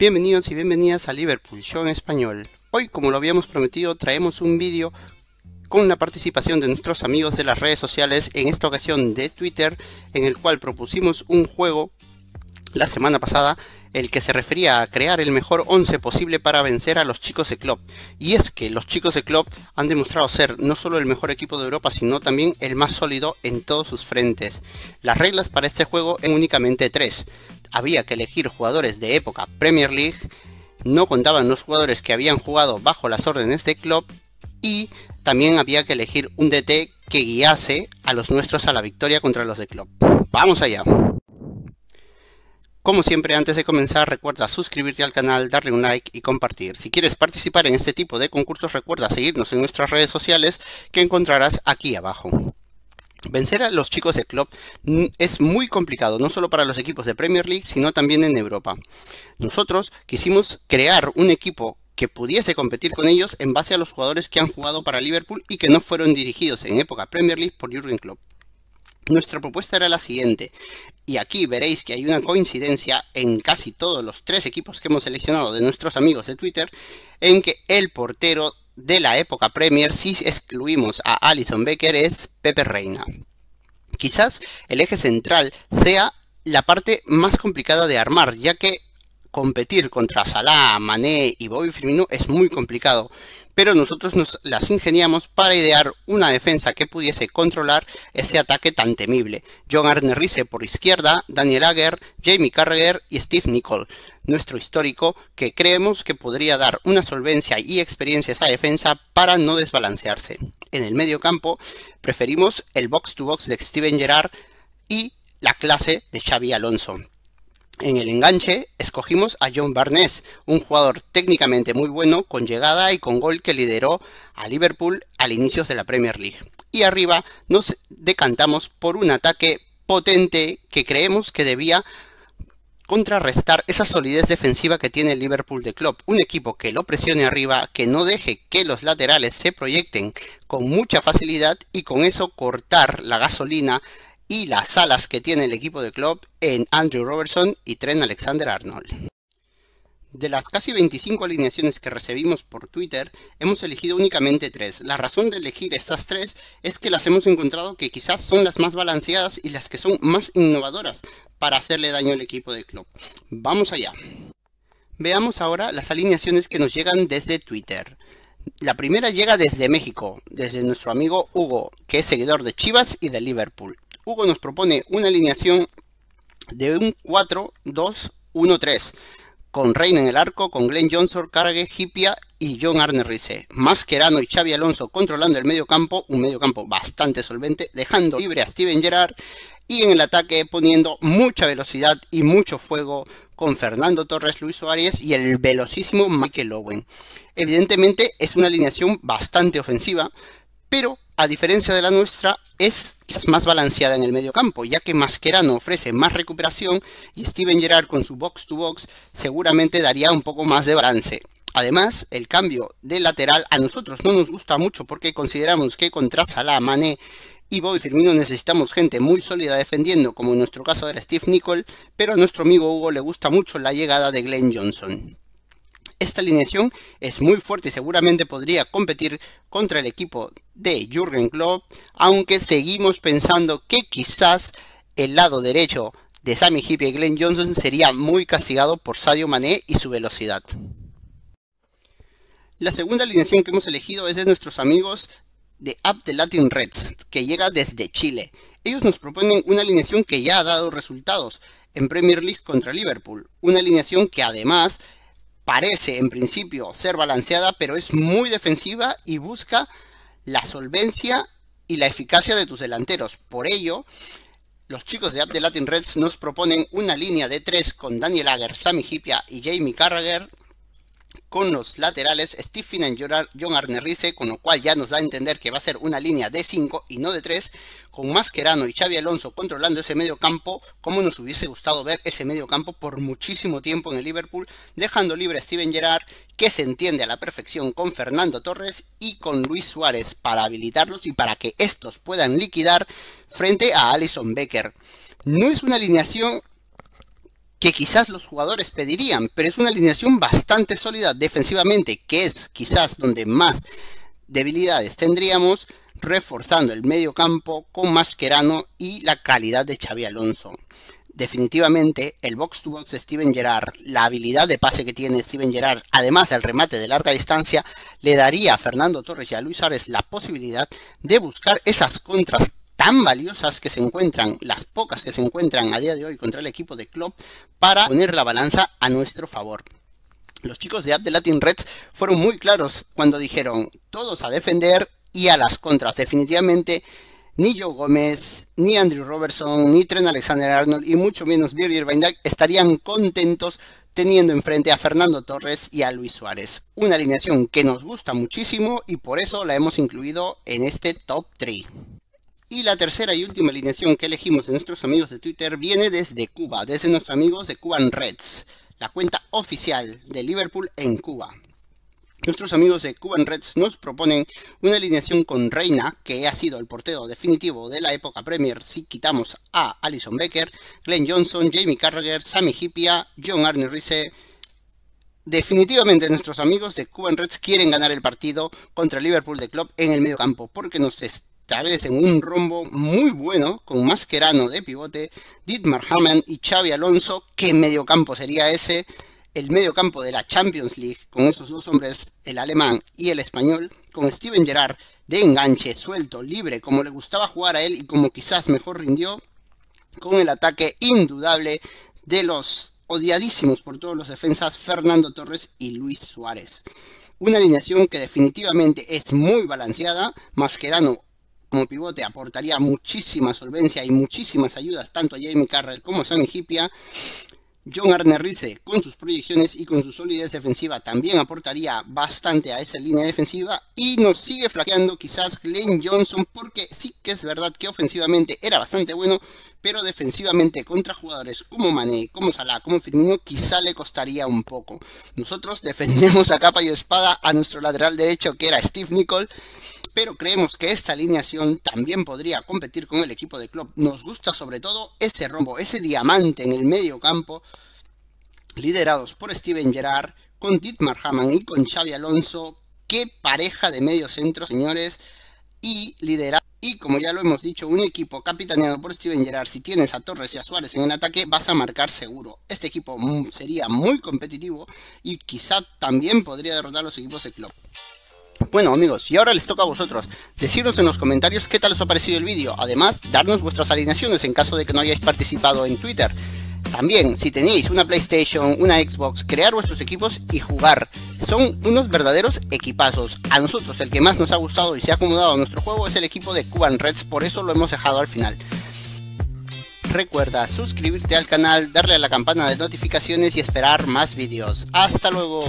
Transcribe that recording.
Bienvenidos y bienvenidas a Liverpool Show en español. Hoy, como lo habíamos prometido, traemos un vídeo con la participación de nuestros amigos de las redes sociales, en esta ocasión de Twitter, en el cual propusimos un juego la semana pasada, el que se refería a crear el mejor 11 posible para vencer a los chicos de club. Y es que los chicos de club han demostrado ser no solo el mejor equipo de Europa, sino también el más sólido en todos sus frentes. Las reglas para este juego son únicamente tres había que elegir jugadores de época Premier League, no contaban los jugadores que habían jugado bajo las órdenes de Klopp y también había que elegir un DT que guiase a los nuestros a la victoria contra los de Klopp. ¡Vamos allá! Como siempre, antes de comenzar, recuerda suscribirte al canal, darle un like y compartir. Si quieres participar en este tipo de concursos, recuerda seguirnos en nuestras redes sociales que encontrarás aquí abajo. Vencer a los chicos de club mm, es muy complicado, no solo para los equipos de Premier League, sino también en Europa. Nosotros quisimos crear un equipo que pudiese competir con ellos en base a los jugadores que han jugado para Liverpool y que no fueron dirigidos en época Premier League por Jürgen Klopp. Nuestra propuesta era la siguiente, y aquí veréis que hay una coincidencia en casi todos los tres equipos que hemos seleccionado de nuestros amigos de Twitter, en que el portero de la época Premier, si excluimos a Alison Becker, es Pepe Reina. Quizás el eje central sea la parte más complicada de armar, ya que competir contra Salah, Mané y Bobby Firmino es muy complicado, pero nosotros nos las ingeniamos para idear una defensa que pudiese controlar ese ataque tan temible. John Arne Rice por izquierda, Daniel Ager, Jamie Carragher y Steve Nicol nuestro histórico, que creemos que podría dar una solvencia y experiencia a esa defensa para no desbalancearse. En el medio campo, preferimos el box-to-box de Steven Gerrard y la clase de Xavi Alonso. En el enganche escogimos a John Barnes, un jugador técnicamente muy bueno, con llegada y con gol que lideró a Liverpool al inicio de la Premier League. Y arriba nos decantamos por un ataque potente que creemos que debía contrarrestar esa solidez defensiva que tiene el Liverpool de Klopp. Un equipo que lo presione arriba, que no deje que los laterales se proyecten con mucha facilidad y con eso cortar la gasolina y las alas que tiene el equipo de Klopp en Andrew Robertson y Trent Alexander-Arnold. De las casi 25 alineaciones que recibimos por Twitter, hemos elegido únicamente tres. La razón de elegir estas tres es que las hemos encontrado que quizás son las más balanceadas y las que son más innovadoras, para hacerle daño al equipo del club. Vamos allá. Veamos ahora las alineaciones que nos llegan desde Twitter. La primera llega desde México, desde nuestro amigo Hugo, que es seguidor de Chivas y de Liverpool. Hugo nos propone una alineación de un 4-2-1-3, con Reina en el arco, con Glenn Johnson, Carague, Hipia y John Arne Rice. Mascherano y Xavi Alonso controlando el medio campo, un medio campo bastante solvente, dejando libre a Steven Gerrard, y en el ataque poniendo mucha velocidad y mucho fuego con Fernando Torres, Luis Suárez y el velocísimo Michael Owen. Evidentemente es una alineación bastante ofensiva, pero a diferencia de la nuestra es quizás más balanceada en el medio campo, ya que Mascherano ofrece más recuperación y Steven Gerrard con su box-to-box seguramente daría un poco más de balance. Además, el cambio de lateral a nosotros no nos gusta mucho porque consideramos que contra Salah, Mané y y Firmino necesitamos gente muy sólida defendiendo, como en nuestro caso era Steve Nicol, pero a nuestro amigo Hugo le gusta mucho la llegada de Glenn Johnson. Esta alineación es muy fuerte y seguramente podría competir contra el equipo de Jürgen Klopp, aunque seguimos pensando que quizás el lado derecho de Sammy Hippie y Glenn Johnson sería muy castigado por Sadio Mané y su velocidad. La segunda alineación que hemos elegido es de nuestros amigos de Up the Latin Reds, que llega desde Chile. Ellos nos proponen una alineación que ya ha dado resultados en Premier League contra Liverpool. Una alineación que además parece en principio ser balanceada, pero es muy defensiva y busca la solvencia y la eficacia de tus delanteros. Por ello, los chicos de Up the Latin Reds nos proponen una línea de tres con Daniel Ager, Sammy Hipia y Jamie Carragher con los laterales Stephen and John rice con lo cual ya nos da a entender que va a ser una línea de 5 y no de 3, con Masquerano y Xavi Alonso controlando ese medio campo, como nos hubiese gustado ver ese medio campo por muchísimo tiempo en el Liverpool, dejando libre a Steven Gerrard, que se entiende a la perfección con Fernando Torres y con Luis Suárez para habilitarlos y para que estos puedan liquidar frente a Alison Becker. No es una alineación que quizás los jugadores pedirían, pero es una alineación bastante sólida defensivamente, que es quizás donde más debilidades tendríamos, reforzando el medio campo con Mascherano y la calidad de Xavi Alonso. Definitivamente, el box to box de Steven Gerrard, la habilidad de pase que tiene Steven Gerrard, además del remate de larga distancia, le daría a Fernando Torres y a Luis Ares la posibilidad de buscar esas contras tan valiosas que se encuentran, las pocas que se encuentran a día de hoy contra el equipo de Klopp, para poner la balanza a nuestro favor. Los chicos de App de Latin Reds fueron muy claros cuando dijeron todos a defender y a las contras. Definitivamente ni Joe Gómez, ni Andrew Robertson, ni Trent Alexander-Arnold y mucho menos Virgil van estarían contentos teniendo enfrente a Fernando Torres y a Luis Suárez. Una alineación que nos gusta muchísimo y por eso la hemos incluido en este top 3. Y la tercera y última alineación que elegimos de nuestros amigos de Twitter viene desde Cuba, desde nuestros amigos de Cuban Reds, la cuenta oficial de Liverpool en Cuba. Nuestros amigos de Cuban Reds nos proponen una alineación con Reina, que ha sido el portero definitivo de la época Premier si quitamos a Alison Becker, Glenn Johnson, Jamie Carragher, Sammy Hipia, John Arne Rice. Definitivamente nuestros amigos de Cuban Reds quieren ganar el partido contra Liverpool de Club en el mediocampo porque nos está tal en un rombo muy bueno, con Mascherano de pivote, Dietmar Hamann y Xavi Alonso, ¿qué campo sería ese? El campo de la Champions League, con esos dos hombres, el alemán y el español, con Steven Gerrard de enganche, suelto, libre, como le gustaba jugar a él y como quizás mejor rindió, con el ataque indudable de los odiadísimos por todos los defensas Fernando Torres y Luis Suárez. Una alineación que definitivamente es muy balanceada, Mascherano como pivote aportaría muchísima solvencia y muchísimas ayudas tanto a Jamie Carrell como a Sammy Hipia. John Arne Rice, con sus proyecciones y con su solidez defensiva, también aportaría bastante a esa línea defensiva. Y nos sigue flaqueando quizás Glenn Johnson, porque sí que es verdad que ofensivamente era bastante bueno, pero defensivamente contra jugadores como Mané, como Salah, como Firmino, quizá le costaría un poco. Nosotros defendemos a capa y espada a nuestro lateral derecho, que era Steve Nicol pero creemos que esta alineación también podría competir con el equipo de Klopp. Nos gusta sobre todo ese rombo, ese diamante en el medio campo, liderados por Steven Gerrard, con Dietmar Hamann y con Xavi Alonso. ¡Qué pareja de medio centro, señores! Y liderar y como ya lo hemos dicho, un equipo capitaneado por Steven Gerrard, si tienes a Torres y a Suárez en un ataque, vas a marcar seguro. Este equipo sería muy competitivo y quizá también podría derrotar a los equipos de Klopp. Bueno amigos, y ahora les toca a vosotros, decirnos en los comentarios qué tal os ha parecido el vídeo, además darnos vuestras alineaciones en caso de que no hayáis participado en Twitter. También, si tenéis una PlayStation, una Xbox, crear vuestros equipos y jugar. Son unos verdaderos equipazos. A nosotros el que más nos ha gustado y se ha acomodado a nuestro juego es el equipo de Cuban Reds, por eso lo hemos dejado al final. Recuerda suscribirte al canal, darle a la campana de notificaciones y esperar más vídeos. ¡Hasta luego!